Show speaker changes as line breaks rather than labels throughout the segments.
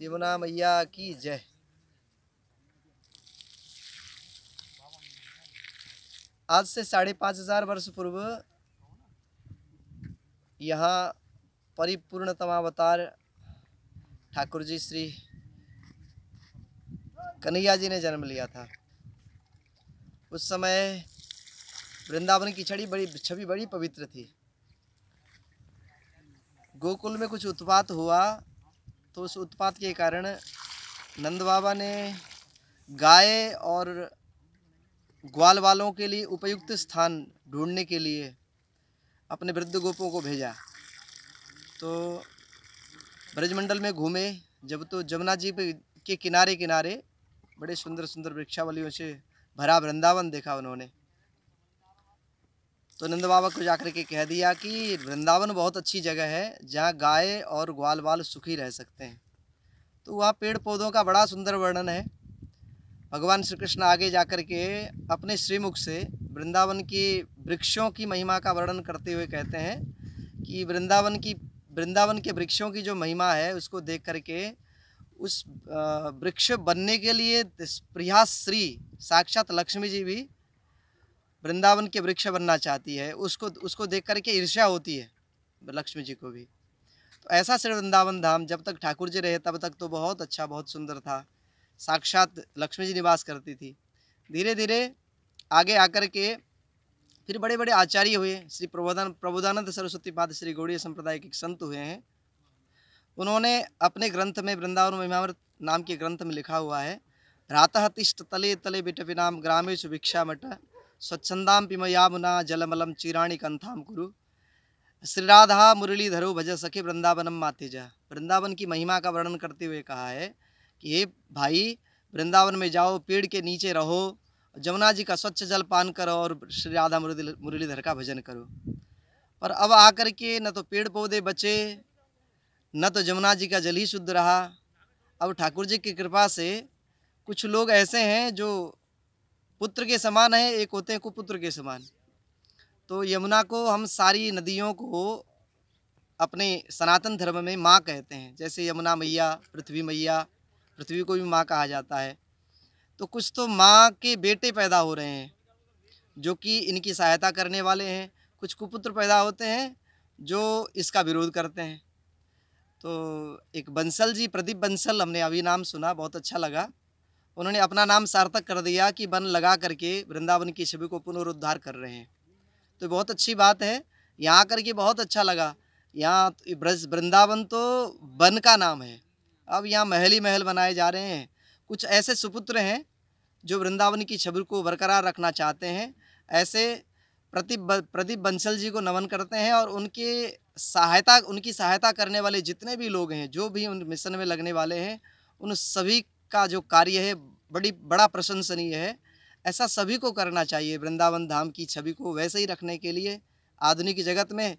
यमुना मैया की जय आज से साढ़े पाँच हजार वर्ष पूर्व यहाँ परिपूर्णतमावतार ठाकुर जी श्री कन्हैया जी ने जन्म लिया था उस समय वृंदावन की छड़ी बड़ी छवि बड़ी पवित्र थी गोकुल में कुछ उत्पात हुआ तो उस उत्पात के कारण नंद बाबा ने गाय और ग्वाल वालों के लिए उपयुक्त स्थान ढूंढने के लिए अपने वृद्ध गोपों को भेजा तो ब्रजमंडल में घूमे जब तो जमुना जी के किनारे किनारे बड़े सुंदर सुंदर वृक्षावलियों से भरा वृंदावन देखा उन्होंने तो नंद बाबा को जाकर के कह दिया कि वृंदावन बहुत अच्छी जगह है जहाँ गाय और ग्वाल बाल सुखी रह सकते हैं तो वहाँ पेड़ पौधों का बड़ा सुंदर वर्णन है भगवान श्री कृष्ण आगे जाकर के अपने श्रीमुख से वृंदावन की वृक्षों की महिमा का वर्णन करते हुए कहते हैं कि वृंदावन की वृंदावन के वृक्षों की जो महिमा है उसको देख करके उस वृक्ष बनने के लिए प्रयास श्री साक्षात लक्ष्मी जी भी वृंदावन के वृक्ष बनना चाहती है उसको उसको देख करके ईर्ष्या होती है लक्ष्मी जी को भी तो ऐसा श्री वृंदावन धाम जब तक ठाकुर जी रहे तब तक तो बहुत अच्छा बहुत सुंदर था साक्षात लक्ष्मी जी निवास करती थी धीरे धीरे आगे आकर के फिर बड़े बड़े आचार्य हुए श्री प्रबोधान प्रबोधानंद सरस्वती पाद श्री गौड़ीय संप्रदाय के संत हुए हैं उन्होंने अपने ग्रंथ में वृंदावन महिमावृत नाम के ग्रंथ में लिखा हुआ है रातः तिष्ट तले तले बिटपिनाम ग्रामेश भिक्षा मठ स्वच्छंदा पिमयामुना जलमलम चीराणी कंथाम कुरु श्री राधा मुरलीधरो भज सखे वृंदावनम मातेज वृंदावन की महिमा का वर्णन करते हुए कहा है कि हे भाई वृंदावन में जाओ पेड़ के नीचे रहो जमुना जी का स्वच्छ जल पान करो और श्री राधा मुरलीधर का भजन करो पर अब आकर के न तो पेड़ पौधे बचे न तो जमुना जी का जल ही शुद्ध रहा अब ठाकुर जी की कृपा से कुछ लोग ऐसे हैं जो पुत्र के समान है एक होते हैं कुपुत्र के समान तो यमुना को हम सारी नदियों को अपने सनातन धर्म में माँ कहते हैं जैसे यमुना मैया पृथ्वी मैया पृथ्वी को भी माँ कहा जाता है तो कुछ तो माँ के बेटे पैदा हो रहे हैं जो कि इनकी सहायता करने वाले हैं कुछ कुपुत्र पैदा होते हैं जो इसका विरोध करते हैं तो एक बंसल जी प्रदीप बंसल हमने अभी नाम सुना बहुत अच्छा लगा उन्होंने अपना नाम सार्थक कर दिया कि वन लगा करके वृंदावन की छवि को पुनरुद्धार कर रहे हैं तो बहुत अच्छी बात है यहाँ आकर के बहुत अच्छा लगा यहाँ तो ब्रज वृंदावन तो वन का नाम है अब यहाँ महल ही महल बनाए जा रहे हैं कुछ ऐसे सुपुत्र हैं जो वृंदावन की छवि को बरकरार रखना चाहते हैं ऐसे प्रदीप प्रदीप बंसल जी को नमन करते हैं और उनके सहायता उनकी सहायता करने वाले जितने भी लोग हैं जो भी उन मिशन में लगने वाले हैं उन सभी का जो कार्य है बड़ी बड़ा प्रशंसनीय है ऐसा सभी को करना चाहिए वृंदावन धाम की छवि को वैसे ही रखने के लिए आधुनिक जगत में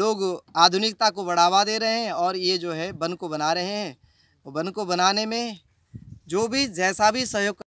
लोग आधुनिकता को बढ़ावा दे रहे हैं और ये जो है वन को बना रहे हैं वन को बनाने में जो भी जैसा भी सहयोग